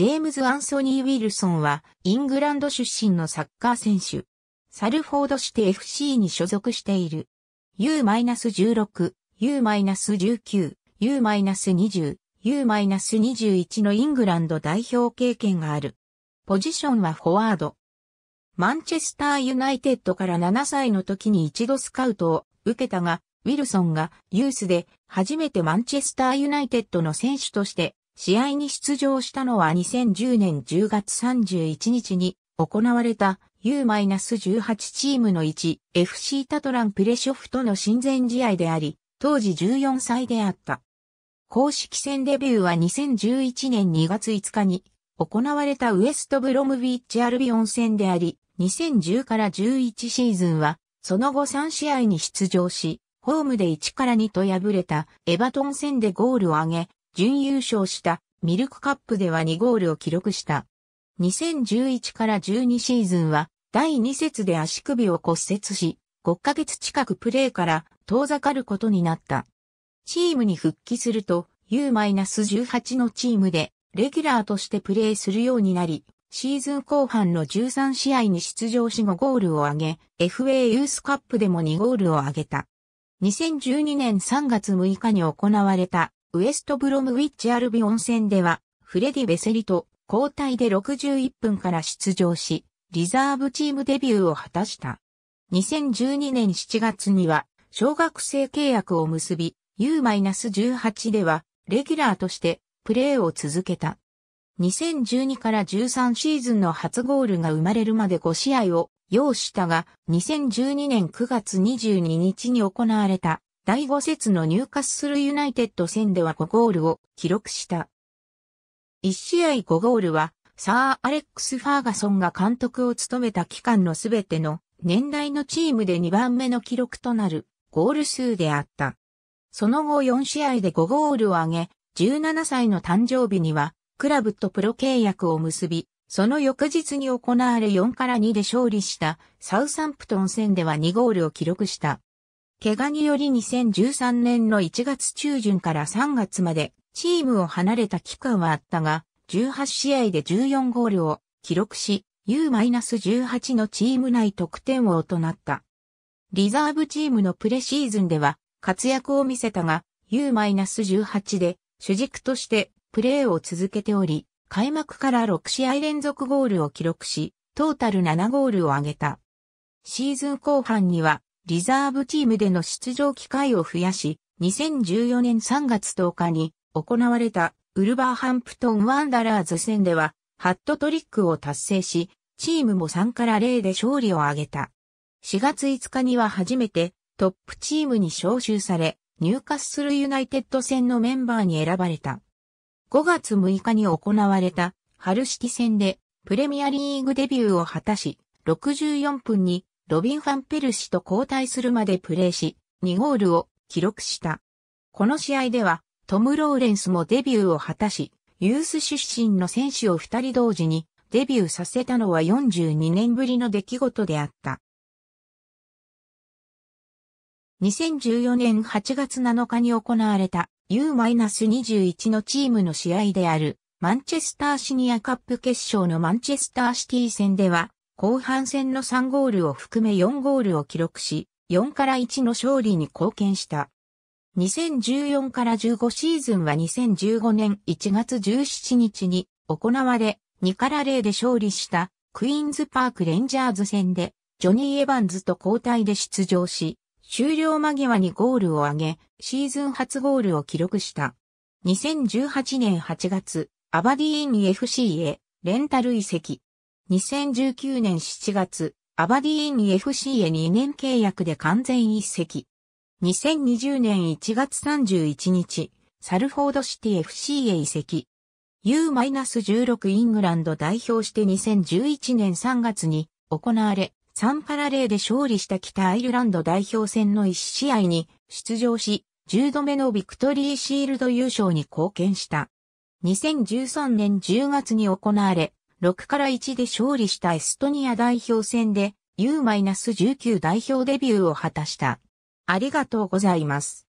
ジェームズ・アンソニー・ウィルソンは、イングランド出身のサッカー選手。サルフォードして FC に所属している。U-16、U-19、U-20、U-21 のイングランド代表経験がある。ポジションはフォワード。マンチェスターユナイテッドから7歳の時に一度スカウトを受けたが、ウィルソンがユースで初めてマンチェスターユナイテッドの選手として試合に出場したのは2010年10月31日に行われた U-18 チームの1 FC タトランプレショフとの親善試合であり、当時14歳であった。公式戦デビューは2011年2月5日に行われたウエストブロムビッチアルビオン戦であり、2010から11シーズンは、その後3試合に出場し、ホームで1から2と敗れたエバトン戦でゴールを挙げ、準優勝したミルクカップでは2ゴールを記録した。2011から12シーズンは第2節で足首を骨折し、5ヶ月近くプレーから遠ざかることになった。チームに復帰すると U-18 のチームでレギュラーとしてプレーするようになり、シーズン後半の13試合に出場し5ゴールを挙げ、FA ユースカップでも2ゴールを挙げた。2012年3月6日に行われたウエストブロムウィッチアルビオン戦では、フレディ・ベセリと交代で61分から出場し、リザーブチームデビューを果たした。2012年7月には、小学生契約を結び、U-18 では、レギュラーとして、プレーを続けた。2012から13シーズンの初ゴールが生まれるまで5試合を要したが、2012年9月22日に行われた第5節の入荷するユナイテッド戦では5ゴールを記録した。1試合5ゴールは、サー・アレックス・ファーガソンが監督を務めた期間のすべての年代のチームで2番目の記録となるゴール数であった。その後4試合で5ゴールを挙げ、17歳の誕生日にはクラブとプロ契約を結び、その翌日に行われ4から2で勝利したサウサンプトン戦では2ゴールを記録した。怪我により2013年の1月中旬から3月までチームを離れた期間はあったが、18試合で14ゴールを記録し、U-18 のチーム内得点王となった。リザーブチームのプレシーズンでは活躍を見せたが、U-18 で主軸としてプレーを続けており、開幕から6試合連続ゴールを記録し、トータル7ゴールを挙げた。シーズン後半にはリザーブチームでの出場機会を増やし、2014年3月10日に行われたウルバーハンプトンワンダラーズ戦では、ハットトリックを達成し、チームも3から0で勝利を挙げた。4月5日には初めてトップチームに招集され、入荷するユナイテッド戦のメンバーに選ばれた。5月6日に行われた春式戦でプレミアリーグデビューを果たし、64分にロビン・ファンペルシと交代するまでプレーし、2ゴールを記録した。この試合では、トム・ローレンスもデビューを果たし、ユース出身の選手を2人同時にデビューさせたのは42年ぶりの出来事であった。2014年8月7日に行われた U-21 のチームの試合であるマンチェスターシニアカップ決勝のマンチェスターシティ戦では後半戦の3ゴールを含め4ゴールを記録し、4から1の勝利に貢献した。2014から15シーズンは2015年1月17日に行われ、2から0で勝利したクイーンズパークレンジャーズ戦で、ジョニー・エヴァンズと交代で出場し、終了間際にゴールを挙げ、シーズン初ゴールを記録した。2018年8月、アバディーン FC へレンタル移籍。2019年7月、アバディーン FC へ2年契約で完全一席。2020年1月31日、サルフォードシティ FC へ移籍。U-16 イングランド代表して2011年3月に行われ、サンパラレーで勝利した北アイルランド代表戦の1試合に出場し、10度目のビクトリーシールド優勝に貢献した。2013年10月に行われ、6から1で勝利したエストニア代表戦で U-19 代表デビューを果たした。ありがとうございます。